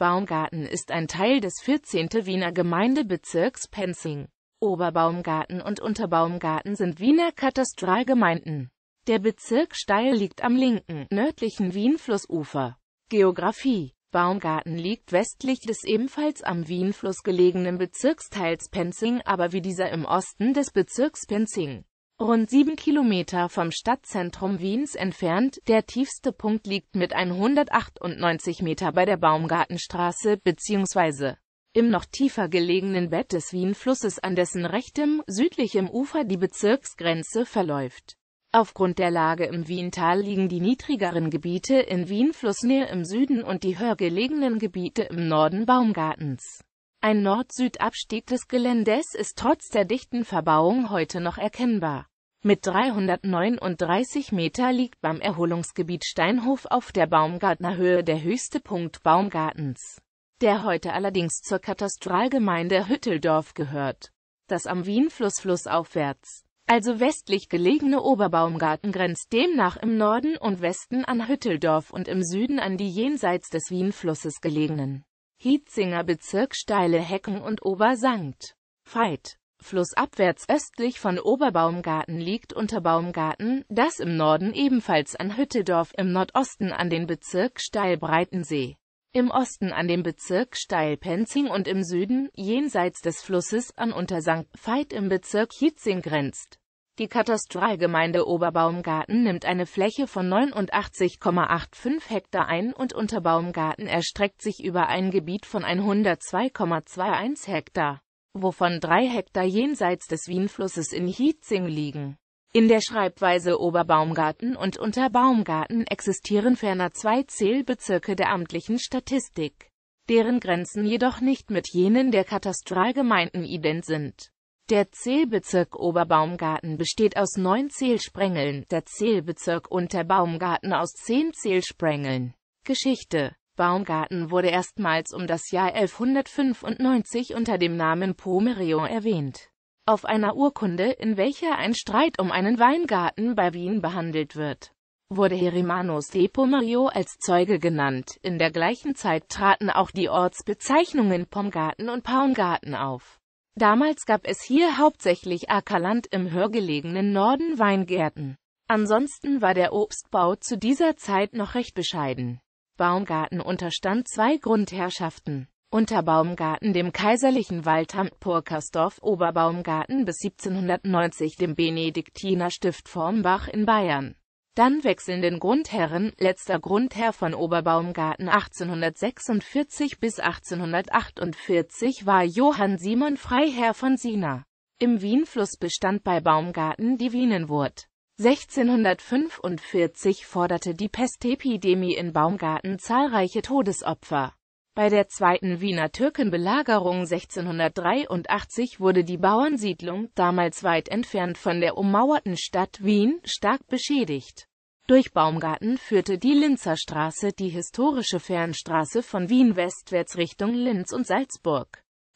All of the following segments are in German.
Baumgarten ist ein Teil des 14. Wiener Gemeindebezirks Penzing. Oberbaumgarten und Unterbaumgarten sind Wiener Katastralgemeinden. Der Bezirk Steil liegt am linken, nördlichen Wienflussufer. Geografie Baumgarten liegt westlich des ebenfalls am Wienfluss gelegenen Bezirksteils Penzing, aber wie dieser im Osten des Bezirks Penzing rund sieben Kilometer vom Stadtzentrum Wiens entfernt. Der tiefste Punkt liegt mit 198 Meter bei der Baumgartenstraße bzw. im noch tiefer gelegenen Bett des Wienflusses, an dessen rechtem, südlichem Ufer die Bezirksgrenze verläuft. Aufgrund der Lage im Wiental liegen die niedrigeren Gebiete in Wienflussnähe im Süden und die höher gelegenen Gebiete im Norden Baumgartens. Ein Nord-Süd-Abstieg des Geländes ist trotz der dichten Verbauung heute noch erkennbar. Mit 339 Meter liegt beim Erholungsgebiet Steinhof auf der Baumgartnerhöhe der höchste Punkt Baumgartens, der heute allerdings zur Katastralgemeinde Hütteldorf gehört. Das am Wienfluss flussaufwärts, also westlich gelegene Oberbaumgarten grenzt demnach im Norden und Westen an Hütteldorf und im Süden an die jenseits des Wienflusses gelegenen Hietzinger Bezirk steile Hecken und Obersankt. Veit. Flussabwärts östlich von Oberbaumgarten liegt Unterbaumgarten, das im Norden ebenfalls an Hüttedorf, im Nordosten an den Bezirk Steil-Breitensee, im Osten an den Bezirk Steil-Penzing und im Süden, jenseits des Flusses, an Untersankt Veit im Bezirk Hietzing grenzt. Die Katastralgemeinde Oberbaumgarten nimmt eine Fläche von 89,85 Hektar ein und Unterbaumgarten erstreckt sich über ein Gebiet von 102,21 Hektar, wovon drei Hektar jenseits des Wienflusses in Hietzing liegen. In der Schreibweise Oberbaumgarten und Unterbaumgarten existieren ferner zwei Zählbezirke der amtlichen Statistik, deren Grenzen jedoch nicht mit jenen der Katastralgemeinden ident sind der Zählbezirk Oberbaumgarten besteht aus neun Zählsprengeln, der Zählbezirk Unterbaumgarten aus zehn Zählsprengeln. Geschichte Baumgarten wurde erstmals um das Jahr 1195 unter dem Namen Pomerion erwähnt. Auf einer Urkunde, in welcher ein Streit um einen Weingarten bei Wien behandelt wird, wurde Herimanus de Pomerio als Zeuge genannt. In der gleichen Zeit traten auch die Ortsbezeichnungen Pomgarten und Paungarten auf. Damals gab es hier hauptsächlich Ackerland im höher gelegenen Norden Weingärten. Ansonsten war der Obstbau zu dieser Zeit noch recht bescheiden. Baumgarten unterstand zwei Grundherrschaften. Unterbaumgarten dem kaiserlichen Waldamt Purkersdorf, Oberbaumgarten bis 1790 dem Benediktinerstift Stift Formbach in Bayern dann wechselnden Grundherren, letzter Grundherr von Oberbaumgarten 1846 bis 1848 war Johann Simon Freiherr von Sina. Im Wienfluss bestand bei Baumgarten die Wienenwurt. 1645 forderte die Pestepidemie in Baumgarten zahlreiche Todesopfer. Bei der zweiten Wiener Türkenbelagerung 1683 wurde die Bauernsiedlung, damals weit entfernt von der ummauerten Stadt Wien, stark beschädigt. Durch Baumgarten führte die Linzer Straße die historische Fernstraße von Wien westwärts Richtung Linz und Salzburg.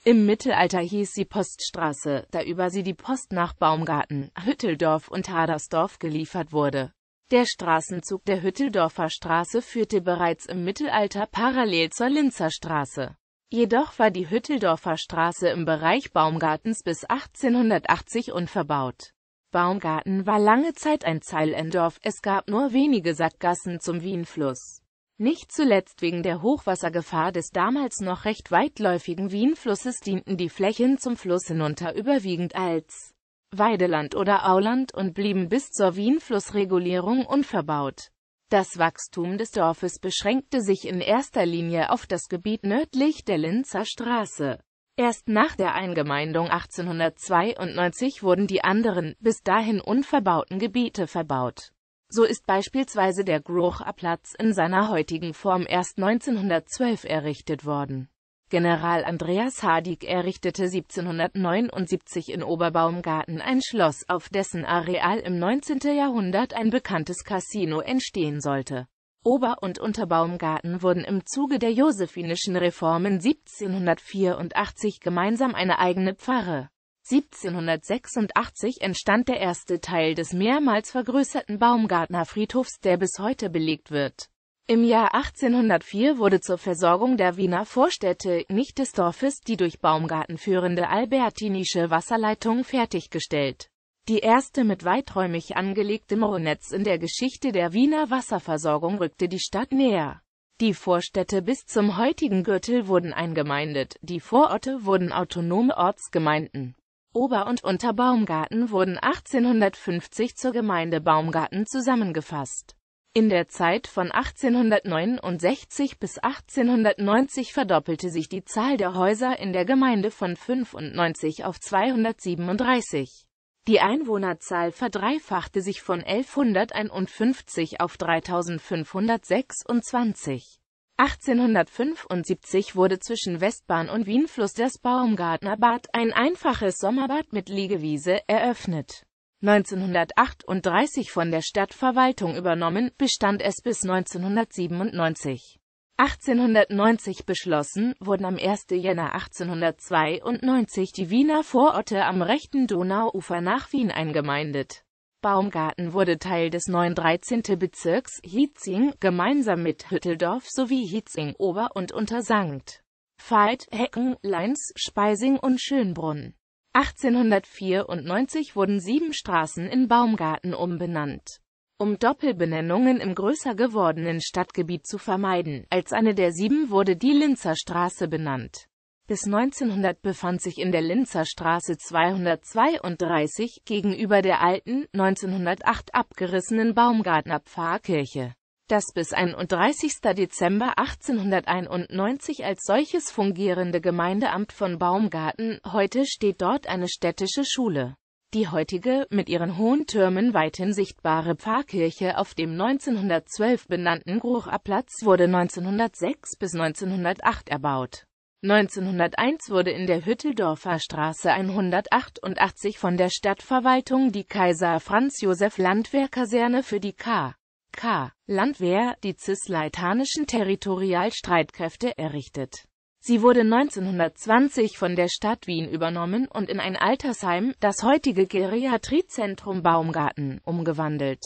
Im Mittelalter hieß sie Poststraße, da über sie die Post nach Baumgarten, Hütteldorf und Hadersdorf geliefert wurde. Der Straßenzug der Hütteldorfer Straße führte bereits im Mittelalter parallel zur Linzer Straße. Jedoch war die Hütteldorfer Straße im Bereich Baumgartens bis 1880 unverbaut. Baumgarten war lange Zeit ein Zeilendorf, es gab nur wenige Sackgassen zum Wienfluss. Nicht zuletzt wegen der Hochwassergefahr des damals noch recht weitläufigen Wienflusses dienten die Flächen zum Fluss hinunter überwiegend als Weideland oder Auland und blieben bis zur Wienflussregulierung unverbaut. Das Wachstum des Dorfes beschränkte sich in erster Linie auf das Gebiet nördlich der Linzer Straße. Erst nach der Eingemeindung 1892 wurden die anderen, bis dahin unverbauten Gebiete verbaut. So ist beispielsweise der Grocher in seiner heutigen Form erst 1912 errichtet worden. General Andreas Hardig errichtete 1779 in Oberbaumgarten ein Schloss, auf dessen Areal im 19. Jahrhundert ein bekanntes Casino entstehen sollte Ober- und Unterbaumgarten wurden im Zuge der josephinischen Reformen 1784 gemeinsam eine eigene Pfarre. 1786 entstand der erste Teil des mehrmals vergrößerten Baumgartner Friedhofs, der bis heute belegt wird. Im Jahr 1804 wurde zur Versorgung der Wiener Vorstädte, nicht des Dorfes, die durch Baumgarten führende albertinische Wasserleitung fertiggestellt die erste mit weiträumig angelegtem Rohrnetz in der Geschichte der Wiener Wasserversorgung rückte die Stadt näher. Die Vorstädte bis zum heutigen Gürtel wurden eingemeindet, die Vororte wurden autonome Ortsgemeinden. Ober- und Unterbaumgarten wurden 1850 zur Gemeinde Baumgarten zusammengefasst. In der Zeit von 1869 bis 1890 verdoppelte sich die Zahl der Häuser in der Gemeinde von 95 auf 237. Die Einwohnerzahl verdreifachte sich von 1151 auf 3526. 1875 wurde zwischen Westbahn und Wienfluss das Baumgartner Bad, ein einfaches Sommerbad mit Liegewiese, eröffnet. 1938 von der Stadtverwaltung übernommen, bestand es bis 1997. 1890 beschlossen, wurden am 1. Jänner 1892 die Wiener Vororte am rechten Donauufer nach Wien eingemeindet. Baumgarten wurde Teil des neuen 13. Bezirks Hietzing, gemeinsam mit Hütteldorf sowie Hietzing Ober- und Untersankt. Veit, Hecken, Leins, Speising und Schönbrunn. 1894 wurden sieben Straßen in Baumgarten umbenannt um Doppelbenennungen im größer gewordenen Stadtgebiet zu vermeiden. Als eine der sieben wurde die Linzer Straße benannt. Bis 1900 befand sich in der Linzer Straße 232 gegenüber der alten, 1908 abgerissenen Baumgartner Pfarrkirche das bis 31. Dezember 1891 als solches fungierende Gemeindeamt von Baumgarten, heute steht dort eine städtische Schule. Die heutige, mit ihren hohen Türmen weithin sichtbare Pfarrkirche auf dem 1912 benannten Grucher wurde 1906 bis 1908 erbaut. 1901 wurde in der Hütteldorfer Straße 188 von der Stadtverwaltung die Kaiser-Franz-Josef-Landwehr-Kaserne für die K. K. Landwehr, die cisleitanischen Territorialstreitkräfte, errichtet Sie wurde 1920 von der Stadt Wien übernommen und in ein Altersheim, das heutige Geriatriezentrum Baumgarten, umgewandelt.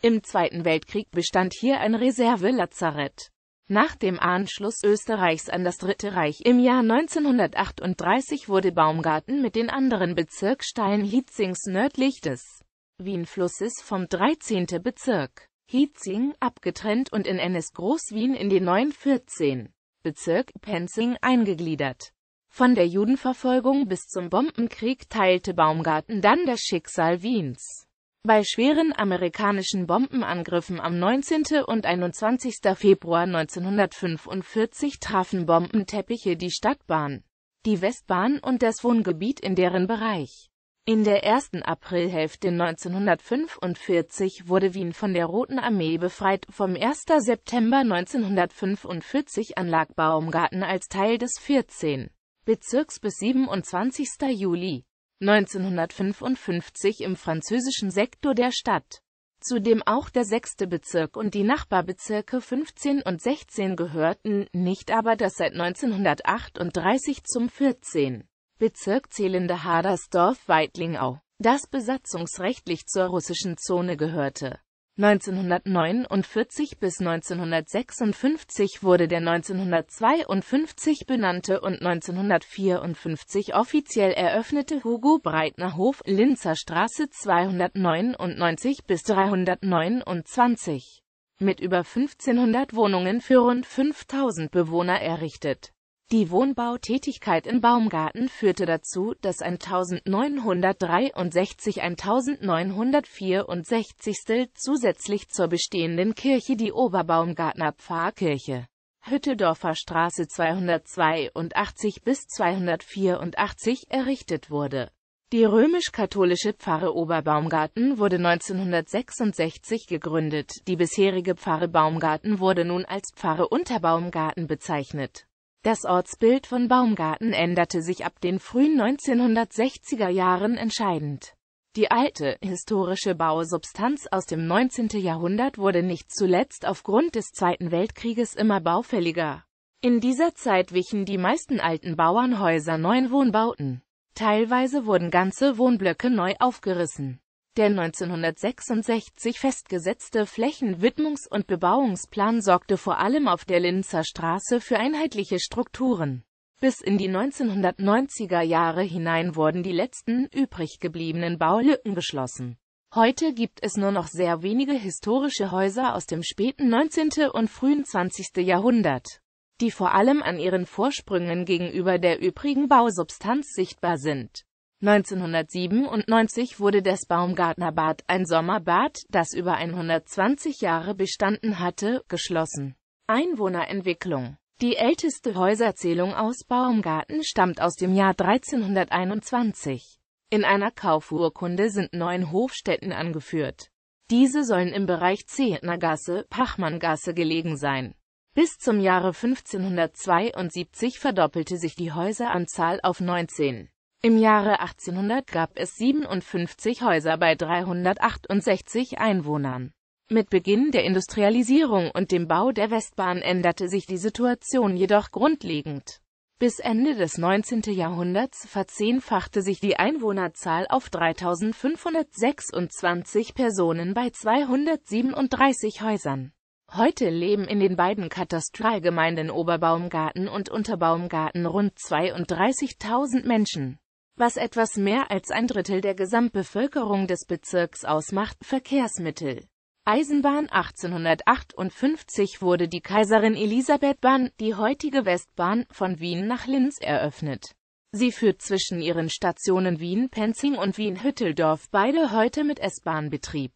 Im Zweiten Weltkrieg bestand hier ein Reservelazarett. Nach dem Anschluss Österreichs an das Dritte Reich im Jahr 1938 wurde Baumgarten mit den anderen Bezirksteilen Hietzings nördlich des Wienflusses vom 13. Bezirk Hietzing abgetrennt und in NS Groß-Wien in den neuen 14. Bezirk Penzing eingegliedert. Von der Judenverfolgung bis zum Bombenkrieg teilte Baumgarten dann das Schicksal Wiens. Bei schweren amerikanischen Bombenangriffen am 19. und 21. Februar 1945 trafen Bombenteppiche die Stadtbahn, die Westbahn und das Wohngebiet in deren Bereich. In der ersten Aprilhälfte 1945 wurde Wien von der Roten Armee befreit. Vom 1. September 1945 an lag Baumgarten als Teil des 14. Bezirks bis 27. Juli 1955 im französischen Sektor der Stadt, zu dem auch der 6. Bezirk und die Nachbarbezirke 15 und 16 gehörten, nicht aber das seit 1938 zum 14. Bezirk zählende hadersdorf Weidlingau, das besatzungsrechtlich zur russischen Zone gehörte. 1949 bis 1956 wurde der 1952 benannte und 1954 offiziell eröffnete Hugo Breitner Hof Linzer Straße 299 bis 329 mit über 1500 Wohnungen für rund 5000 Bewohner errichtet die Wohnbautätigkeit in Baumgarten führte dazu, dass 1963 1964 zusätzlich zur bestehenden Kirche die Oberbaumgartner Pfarrkirche Hüttedorfer Straße 282 bis 284 errichtet wurde. Die römisch-katholische Pfarre Oberbaumgarten wurde 1966 gegründet, die bisherige Pfarre Baumgarten wurde nun als Pfarre Unterbaumgarten bezeichnet. Das Ortsbild von Baumgarten änderte sich ab den frühen 1960er Jahren entscheidend. Die alte, historische Bausubstanz aus dem 19. Jahrhundert wurde nicht zuletzt aufgrund des Zweiten Weltkrieges immer baufälliger. In dieser Zeit wichen die meisten alten Bauernhäuser neuen Wohnbauten. Teilweise wurden ganze Wohnblöcke neu aufgerissen. Der 1966 festgesetzte Flächenwidmungs- und Bebauungsplan sorgte vor allem auf der Linzer Straße für einheitliche Strukturen. Bis in die 1990er Jahre hinein wurden die letzten übrig gebliebenen Baulücken geschlossen. Heute gibt es nur noch sehr wenige historische Häuser aus dem späten 19. und frühen 20. Jahrhundert, die vor allem an ihren Vorsprüngen gegenüber der übrigen Bausubstanz sichtbar sind 1997 wurde das Baumgartner Bad, ein Sommerbad, das über 120 Jahre bestanden hatte, geschlossen. Einwohnerentwicklung Die älteste Häuserzählung aus Baumgarten stammt aus dem Jahr 1321. In einer Kaufurkunde sind neun Hofstätten angeführt. Diese sollen im Bereich Zehnergasse, Pachmanngasse gelegen sein. Bis zum Jahre 1572 verdoppelte sich die Häuseranzahl auf 19. Im Jahre 1800 gab es 57 Häuser bei 368 Einwohnern. Mit Beginn der Industrialisierung und dem Bau der Westbahn änderte sich die Situation jedoch grundlegend. Bis Ende des 19. Jahrhunderts verzehnfachte sich die Einwohnerzahl auf 3526 Personen bei 237 Häusern. Heute leben in den beiden Katastralgemeinden Oberbaumgarten und Unterbaumgarten rund 32.000 Menschen was etwas mehr als ein Drittel der Gesamtbevölkerung des Bezirks ausmacht, Verkehrsmittel. Eisenbahn 1858 wurde die Kaiserin Elisabethbahn, die heutige Westbahn, von Wien nach Linz eröffnet. Sie führt zwischen ihren Stationen Wien-Penzing und Wien-Hütteldorf, beide heute mit S-Bahn-Betrieb.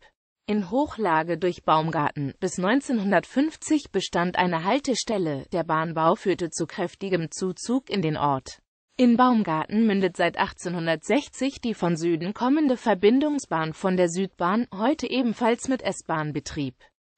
In Hochlage durch Baumgarten. Bis 1950 bestand eine Haltestelle, der Bahnbau führte zu kräftigem Zuzug in den Ort. In Baumgarten mündet seit 1860 die von Süden kommende Verbindungsbahn von der Südbahn, heute ebenfalls mit S-Bahn-Betrieb.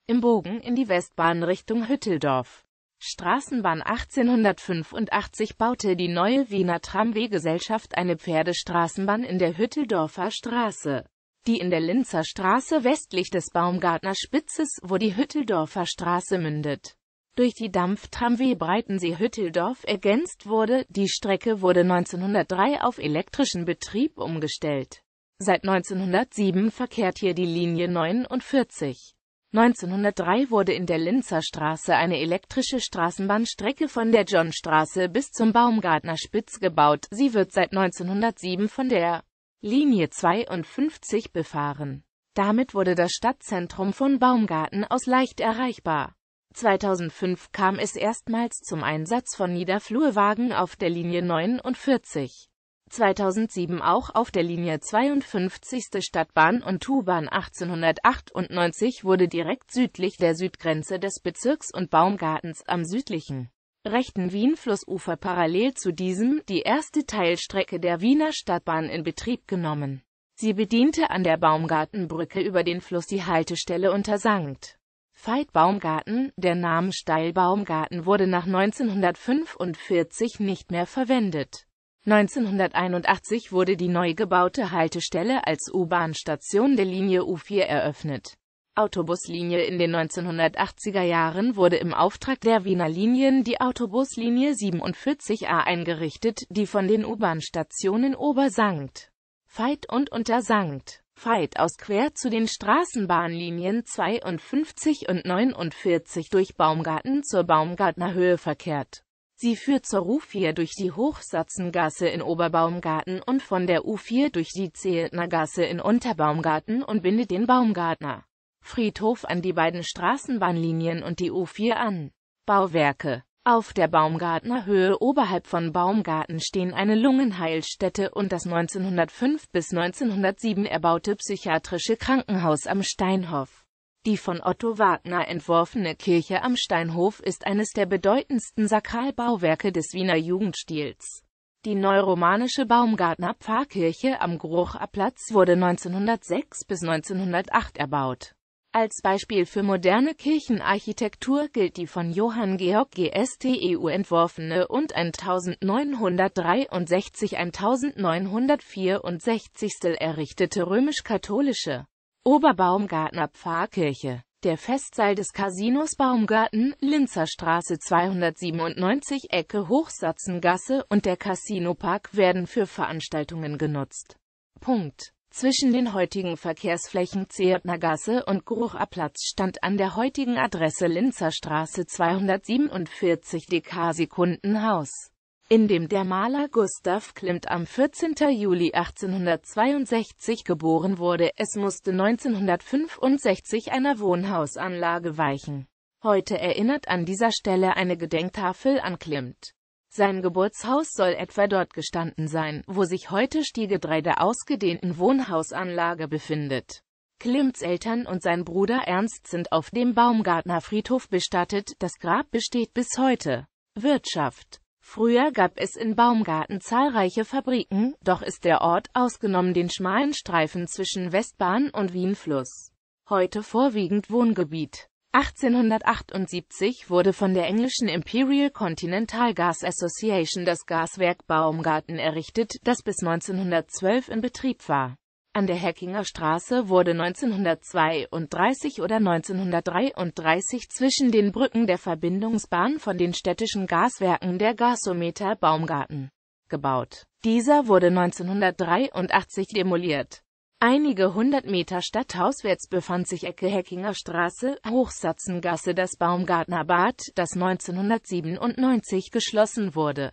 Im Bogen in die Westbahn Richtung Hütteldorf. Straßenbahn 1885 baute die neue Wiener Tramwehgesellschaft eine Pferdestraßenbahn in der Hütteldorfer Straße, die in der Linzer Straße westlich des Baumgartner Spitzes, wo die Hütteldorfer Straße mündet durch die Dampftramway Breitensee-Hütteldorf ergänzt wurde. Die Strecke wurde 1903 auf elektrischen Betrieb umgestellt. Seit 1907 verkehrt hier die Linie 49. 1903 wurde in der Linzer Straße eine elektrische Straßenbahnstrecke von der Johnstraße bis zum Baumgartner Spitz gebaut. Sie wird seit 1907 von der Linie 52 befahren. Damit wurde das Stadtzentrum von Baumgarten aus leicht erreichbar. 2005 kam es erstmals zum Einsatz von Niederflurwagen auf der Linie 49, 2007 auch auf der Linie 52. Stadtbahn und U-Bahn 1898 wurde direkt südlich der Südgrenze des Bezirks und Baumgartens am südlichen rechten Wien-Flussufer parallel zu diesem die erste Teilstrecke der Wiener Stadtbahn in Betrieb genommen. Sie bediente an der Baumgartenbrücke über den Fluss die Haltestelle unter St. Veit Baumgarten, der Name Steilbaumgarten wurde nach 1945 nicht mehr verwendet. 1981 wurde die neu gebaute Haltestelle als U-Bahn-Station der Linie U4 eröffnet. Autobuslinie In den 1980er Jahren wurde im Auftrag der Wiener Linien die Autobuslinie 47a eingerichtet, die von den U-Bahn-Stationen Obersankt, Veit und Untersankt Veit aus quer zu den Straßenbahnlinien 52 und 49 durch Baumgarten zur Baumgartner Höhe verkehrt. Sie führt zur U4 durch die Hochsatzengasse in Oberbaumgarten und von der U4 durch die Zehlnergasse in Unterbaumgarten und bindet den Baumgartner Friedhof an die beiden Straßenbahnlinien und die U4 an. Bauwerke auf der Baumgartner Höhe oberhalb von Baumgarten stehen eine Lungenheilstätte und das 1905 bis 1907 erbaute psychiatrische Krankenhaus am Steinhof. Die von Otto Wagner entworfene Kirche am Steinhof ist eines der bedeutendsten Sakralbauwerke des Wiener Jugendstils. Die neuromanische Baumgartner Pfarrkirche am Grucher wurde 1906 bis 1908 erbaut als Beispiel für moderne Kirchenarchitektur gilt die von Johann Georg Gsteu entworfene und 1963-1964 errichtete römisch-katholische Oberbaumgartner Pfarrkirche. Der Festsaal des Casinos Baumgarten, Linzer Straße 297 Ecke Hochsatzengasse und der Casinopark werden für Veranstaltungen genutzt. Punkt zwischen den heutigen Verkehrsflächen Zehetner Gasse und Grucher Platz stand an der heutigen Adresse Linzer Straße 247 dk Sekundenhaus, in dem der Maler Gustav Klimt am 14. Juli 1862 geboren wurde. Es musste 1965 einer Wohnhausanlage weichen. Heute erinnert an dieser Stelle eine Gedenktafel an Klimt. Sein Geburtshaus soll etwa dort gestanden sein, wo sich heute Stiege 3 der ausgedehnten Wohnhausanlage befindet. Klimts Eltern und sein Bruder Ernst sind auf dem Baumgartner Friedhof bestattet, das Grab besteht bis heute. Wirtschaft Früher gab es in Baumgarten zahlreiche Fabriken, doch ist der Ort ausgenommen den schmalen Streifen zwischen Westbahn und Wienfluss. Heute vorwiegend Wohngebiet. 1878 wurde von der englischen Imperial Continental Gas Association das Gaswerk Baumgarten errichtet, das bis 1912 in Betrieb war. An der Heckinger Straße wurde 1932 oder 1933 zwischen den Brücken der Verbindungsbahn von den städtischen Gaswerken der Gasometer Baumgarten gebaut. Dieser wurde 1983 demoliert Einige hundert Meter stadthauswärts befand sich Ecke Heckinger Straße, Hochsatzengasse das Baumgartnerbad, das 1997 geschlossen wurde.